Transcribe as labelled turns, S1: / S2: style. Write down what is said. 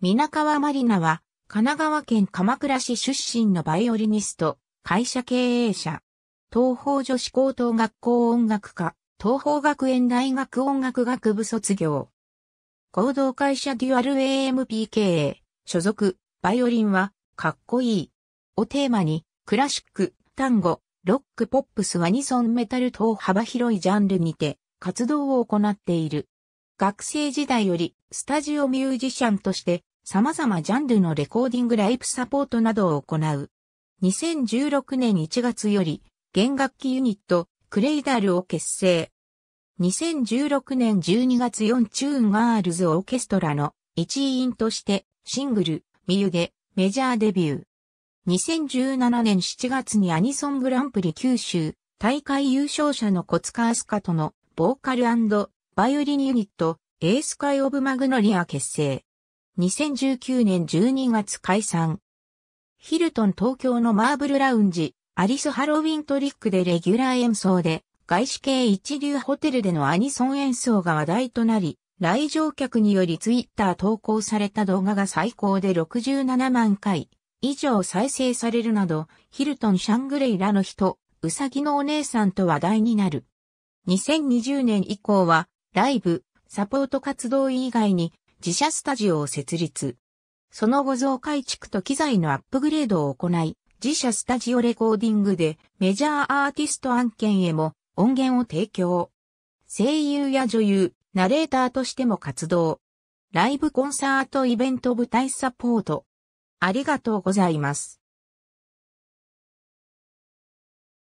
S1: 皆川まりなは、神奈川県鎌倉市出身のバイオリニスト、会
S2: 社経営者。東方女子高等学校音楽科、東方学園大学音楽学部卒業。合同会社デュアル a m p k 営、所属、バイオリンは、かっこいい。をテーマに、クラシック、単語、ロックポップスはニソンメタル等幅広いジャンルにて、活動を行っている。学生時代より、スタジオミュージシャンとして、様々ジャンルのレコーディングライブサポートなどを行う。2016年1月より、弦楽器ユニット、クレイダルを結成。2016年12月4チューンガールズオーケストラの一員としてシングル、ミユでメジャーデビュー。2017年7月にアニソングランプリ九州大会優勝者のコツカースカとのボーカルバイオリンユニットエースカイオブマグノリア結成。2019年12月解散。ヒルトン東京のマーブルラウンジ、アリスハロウィントリックでレギュラー演奏で、外資系一流ホテルでのアニソン演奏が話題となり、来場客によりツイッター投稿された動画が最高で67万回以上再生されるなど、ヒルトン・シャングレイらの人、ウサギのお姉さんと話題になる。2020年以降は、ライブ、サポート活動以外に自社スタジオを設立。その後増改築と機材のアップグレードを行い、自社スタジオレコーディングでメジャーアーティスト案件へも音源を提供。声優や女優、ナレーターとしても活動。ライブコンサートイベント
S1: 舞台サポート。ありがとうございます。